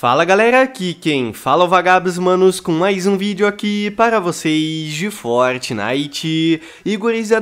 Fala galera, aqui quem fala é o Vagabos Manos com mais um vídeo aqui para vocês de Fortnite. E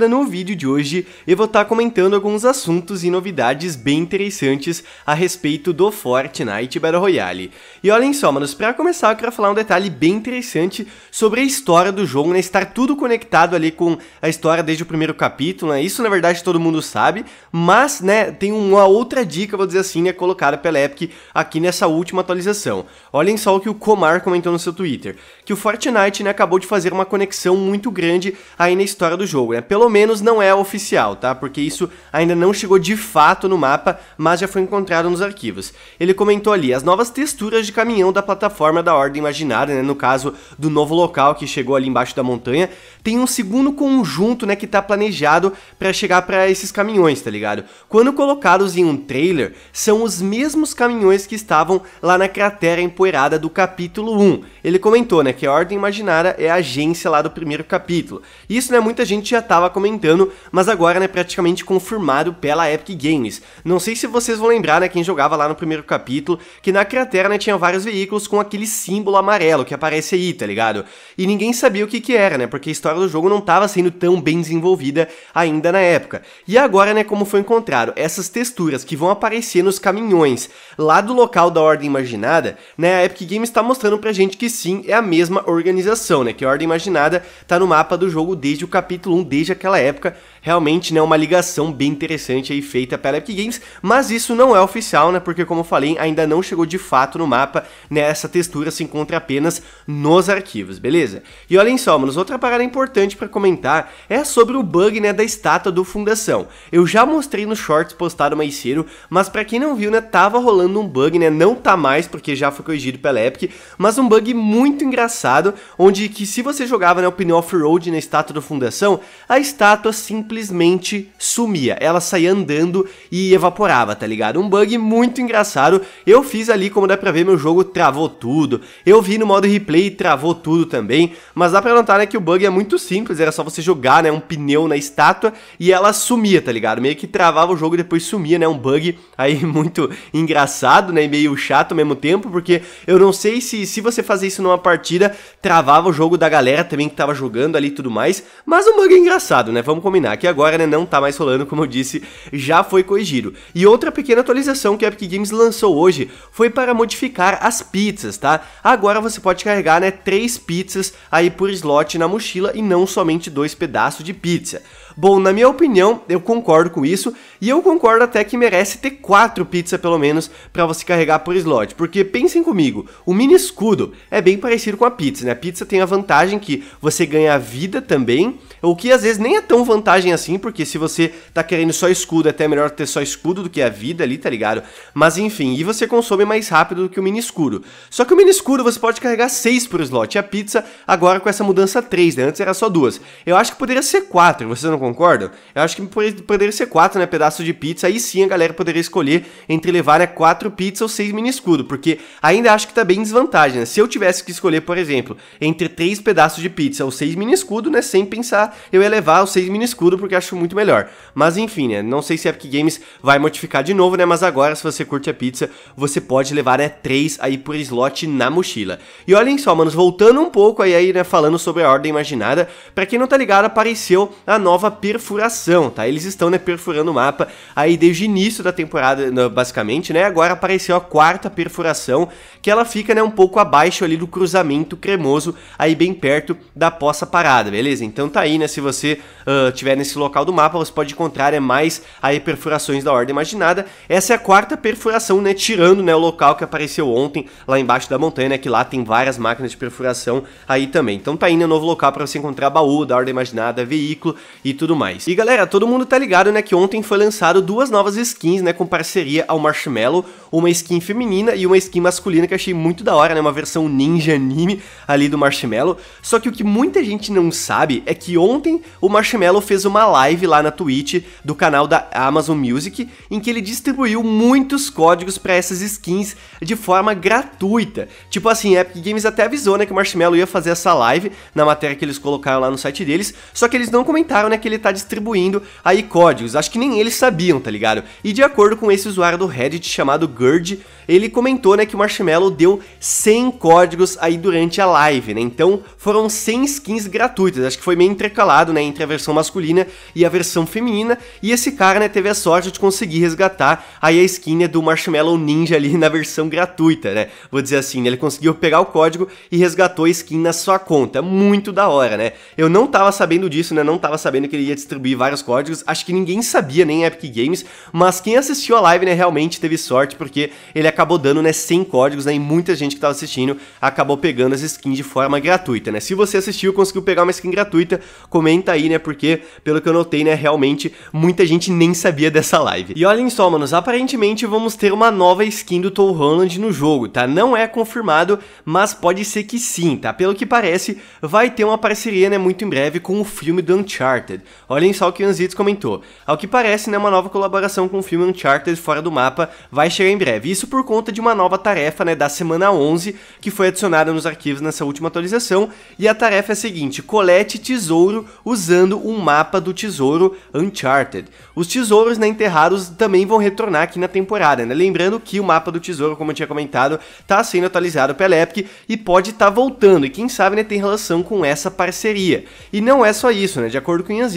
no vídeo de hoje eu vou estar tá comentando alguns assuntos e novidades bem interessantes a respeito do Fortnite Battle Royale. E olhem só, manos, para começar eu quero falar um detalhe bem interessante sobre a história do jogo, né? Estar tudo conectado ali com a história desde o primeiro capítulo, né? Isso na verdade todo mundo sabe, mas, né, tem uma outra dica, vou dizer assim, né, colocada pela Epic aqui nessa última atualização atualização. Olhem só o que o Comar comentou no seu Twitter, que o Fortnite né, acabou de fazer uma conexão muito grande aí na história do jogo. Né? Pelo menos não é oficial, tá? Porque isso ainda não chegou de fato no mapa, mas já foi encontrado nos arquivos. Ele comentou ali as novas texturas de caminhão da plataforma da Ordem imaginada, né? no caso do novo local que chegou ali embaixo da montanha, tem um segundo conjunto né, que está planejado para chegar para esses caminhões, tá ligado? Quando colocados em um trailer, são os mesmos caminhões que estavam lá na cratera empoeirada do capítulo 1. Ele comentou, né, que a Ordem Imaginária é a agência lá do primeiro capítulo. Isso, né, muita gente já estava comentando, mas agora, né, praticamente confirmado pela Epic Games. Não sei se vocês vão lembrar, né, quem jogava lá no primeiro capítulo, que na cratera, né, tinha vários veículos com aquele símbolo amarelo que aparece aí, tá ligado? E ninguém sabia o que que era, né, porque a história do jogo não estava sendo tão bem desenvolvida ainda na época. E agora, né, como foi encontrado, essas texturas que vão aparecer nos caminhões lá do local da Ordem Imaginária Imaginada, né, a Epic Games está mostrando pra gente que sim, é a mesma organização, né, que a Ordem Imaginada tá no mapa do jogo desde o capítulo 1, desde aquela época, realmente, né, uma ligação bem interessante aí feita pela Epic Games, mas isso não é oficial, né, porque como eu falei, ainda não chegou de fato no mapa, né, essa textura se encontra apenas nos arquivos, beleza? E olhem só, manos, outra parada importante para comentar é sobre o bug, né, da estátua do Fundação. Eu já mostrei no shorts postado mais cedo, mas para quem não viu, né, tava rolando um bug, né, não tá mais porque já foi corrigido pela Epic, mas um bug muito engraçado, onde que se você jogava né, o pneu off-road na estátua da fundação, a estátua simplesmente sumia, ela saía andando e evaporava, tá ligado? Um bug muito engraçado, eu fiz ali, como dá pra ver, meu jogo travou tudo, eu vi no modo replay travou tudo também, mas dá pra notar né, que o bug é muito simples, era só você jogar né, um pneu na estátua e ela sumia, tá ligado? Meio que travava o jogo e depois sumia, né, um bug aí muito engraçado, né, e meio chato ao mesmo tempo, tempo, porque eu não sei se, se você fazer isso numa partida, travava o jogo da galera também que tava jogando ali e tudo mais, mas um bug é engraçado, né? Vamos combinar, que agora né, não tá mais rolando, como eu disse, já foi corrigido. E outra pequena atualização que a Epic Games lançou hoje foi para modificar as pizzas, tá? Agora você pode carregar, né, três pizzas aí por slot na mochila e não somente dois pedaços de pizza. Bom, na minha opinião, eu concordo com isso, e eu concordo até que merece ter quatro pizzas pelo menos para você carregar por slot, porque pensem comigo, o mini escudo é bem parecido com a pizza, né? A pizza tem a vantagem que você ganha vida também, o que às vezes nem é tão vantagem assim, porque se você tá querendo só escudo, é até melhor ter só escudo do que a vida ali, tá ligado? Mas enfim, e você consome mais rápido do que o mini escudo. Só que o mini escudo você pode carregar 6 por slot, e a pizza agora com essa mudança 3, né? Antes era só duas. Eu acho que poderia ser 4, vocês não concordam? Eu acho que poderia ser quatro, né? Pedaço de pizza. Aí sim a galera poderia escolher entre levar, né? Quatro pizzas ou seis mini escudo. Porque ainda acho que tá bem desvantagem, né? Se eu tivesse que escolher, por exemplo, entre três pedaços de pizza ou seis mini escudo, né? Sem pensar, eu ia levar os seis mini escudo porque acho muito melhor. Mas enfim, né? Não sei se a Epic Games vai modificar de novo, né? Mas agora, se você curte a pizza, você pode levar, né? Três aí por slot na mochila. E olhem só, manos, voltando um pouco aí, aí né? Falando sobre a ordem imaginada. Pra quem não tá ligado, apareceu a nova perfuração, tá? Eles estão, né, perfurando o mapa aí desde o início da temporada, né, basicamente, né? Agora apareceu a quarta perfuração, que ela fica, né, um pouco abaixo ali do cruzamento cremoso, aí bem perto da poça parada, beleza? Então tá aí, né, se você uh, tiver nesse local do mapa, você pode encontrar, né, mais aí perfurações da ordem imaginada. Essa é a quarta perfuração, né, tirando, né, o local que apareceu ontem lá embaixo da montanha, né, que lá tem várias máquinas de perfuração aí também. Então tá aí, né, um novo local para você encontrar baú da ordem imaginada, veículo e tudo tudo mais. E galera, todo mundo tá ligado, né, que ontem foi lançado duas novas skins, né, com parceria ao Marshmallow, uma skin feminina e uma skin masculina que achei muito da hora, né, uma versão ninja anime ali do Marshmallow. Só que o que muita gente não sabe é que ontem o Marshmallow fez uma live lá na Twitch do canal da Amazon Music, em que ele distribuiu muitos códigos para essas skins de forma gratuita. Tipo assim, Epic Games até avisou, né, que o Marshmallow ia fazer essa live na matéria que eles colocaram lá no site deles, só que eles não comentaram, né, que que ele tá distribuindo aí códigos. Acho que nem eles sabiam, tá ligado? E de acordo com esse usuário do Reddit chamado Gerd, ele comentou, né, que o Marshmallow deu 100 códigos aí durante a live, né? Então, foram 100 skins gratuitas. Acho que foi meio intercalado, né, entre a versão masculina e a versão feminina, e esse cara, né, teve a sorte de conseguir resgatar aí a skin né, do Marshmallow Ninja ali na versão gratuita, né? Vou dizer assim, né, ele conseguiu pegar o código e resgatou a skin na sua conta. Muito da hora, né? Eu não tava sabendo disso, né? Não tava sabendo que ele ia distribuir vários códigos. Acho que ninguém sabia, nem Epic Games, mas quem assistiu a live, né, realmente teve sorte, porque ele acabou dando, né, 100 códigos, né, e muita gente que tava assistindo acabou pegando as skins de forma gratuita, né. Se você assistiu, conseguiu pegar uma skin gratuita, comenta aí, né, porque, pelo que eu notei, né, realmente muita gente nem sabia dessa live. E olhem só, manos, aparentemente vamos ter uma nova skin do Tom Holland no jogo, tá? Não é confirmado, mas pode ser que sim, tá? Pelo que parece, vai ter uma parceria, né, muito em breve com o filme do Uncharted. Olhem só o que o Anzitz comentou. Ao que parece, né, uma nova colaboração com o filme Uncharted Fora do Mapa vai chegar em breve. Isso por conta de uma nova tarefa né, da semana 11 que foi adicionada nos arquivos nessa última atualização. E a tarefa é a seguinte: colete tesouro usando um mapa do tesouro Uncharted. Os tesouros né, enterrados também vão retornar aqui na temporada. Né? Lembrando que o mapa do tesouro, como eu tinha comentado, está sendo atualizado pela Epic e pode estar tá voltando. E quem sabe né, tem relação com essa parceria. E não é só isso, né? De acordo com o Ian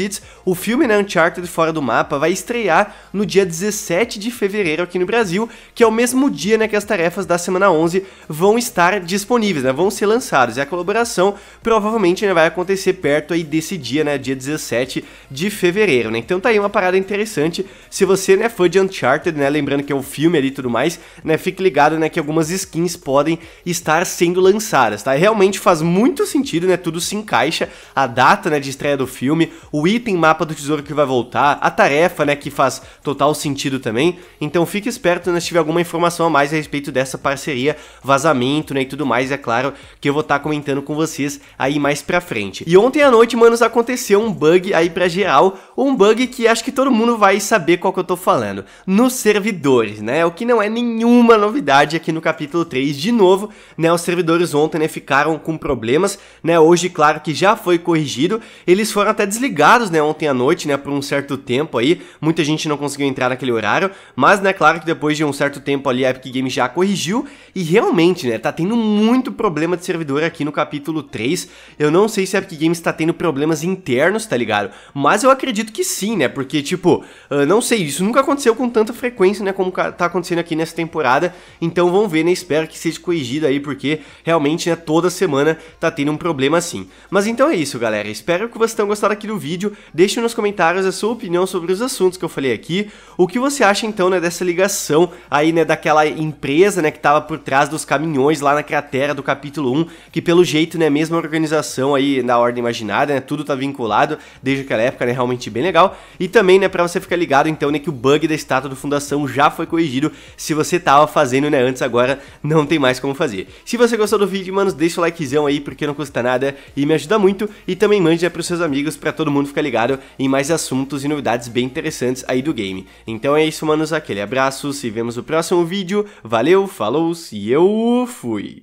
o filme né, Uncharted Fora do Mapa vai estrear no dia 17 de fevereiro aqui no Brasil, que é o mesmo dia né, que as tarefas da semana 11 vão estar disponíveis, né, vão ser lançadas. E a colaboração provavelmente né, vai acontecer perto aí desse dia, né, dia 17 de fevereiro. Né? Então tá aí uma parada interessante. Se você né, fã de Uncharted, né, lembrando que é o um filme ali e tudo mais, né, fique ligado né, que algumas skins podem estar sendo lançadas. Tá? realmente faz muito sentido, né, tudo se encaixa. A data né, de estreia do filme, o item mapa do tesouro que vai voltar, a tarefa, né, que faz total sentido também. Então fique esperto, né, se tiver alguma informação a mais a respeito dessa parceria, vazamento, né, e tudo mais, é claro que eu vou estar tá comentando com vocês aí mais pra frente. E ontem à noite, manos, aconteceu um bug aí pra geral, um bug que acho que todo mundo vai saber qual que eu tô falando. Nos servidores, né, o que não é nenhuma novidade aqui no capítulo 3, de novo, né, os servidores ontem, né, ficaram com problemas, né, hoje, claro que já foi corrigido, eles foram até desligados fechados, né, ontem à noite, né, por um certo tempo aí. Muita gente não conseguiu entrar naquele horário, mas, né, claro que depois de um certo tempo ali a Epic Games já corrigiu e realmente, né, tá tendo muito problema de servidor aqui no capítulo 3. Eu não sei se a Epic Games tá tendo problemas internos, tá ligado? Mas eu acredito que sim, né, porque, tipo, ah, não sei, isso nunca aconteceu com tanta frequência, né, como tá acontecendo aqui nessa temporada. Então vamos ver, né, espero que seja corrigido aí, porque realmente, né, toda semana tá tendo um problema assim. Mas então é isso, galera, espero que vocês tenham gostado aqui do vídeo vídeo, deixe nos comentários a sua opinião sobre os assuntos que eu falei aqui, o que você acha então, né, dessa ligação aí, né, daquela empresa, né, que tava por trás dos caminhões lá na cratera do capítulo 1, que pelo jeito, né, mesma organização aí na ordem imaginada, né, tudo tá vinculado desde aquela época, né, realmente bem legal, e também, né, pra você ficar ligado então, né, que o bug da estátua do Fundação já foi corrigido, se você tava fazendo, né, antes agora não tem mais como fazer. Se você gostou do vídeo, mano, deixa o likezão aí, porque não custa nada e me ajuda muito, e também mande, né, pros seus amigos, pra todo mundo ficar fica ligado em mais assuntos e novidades bem interessantes aí do game. Então é isso, manos, aquele abraço, se vemos no próximo vídeo, valeu, falou e eu fui!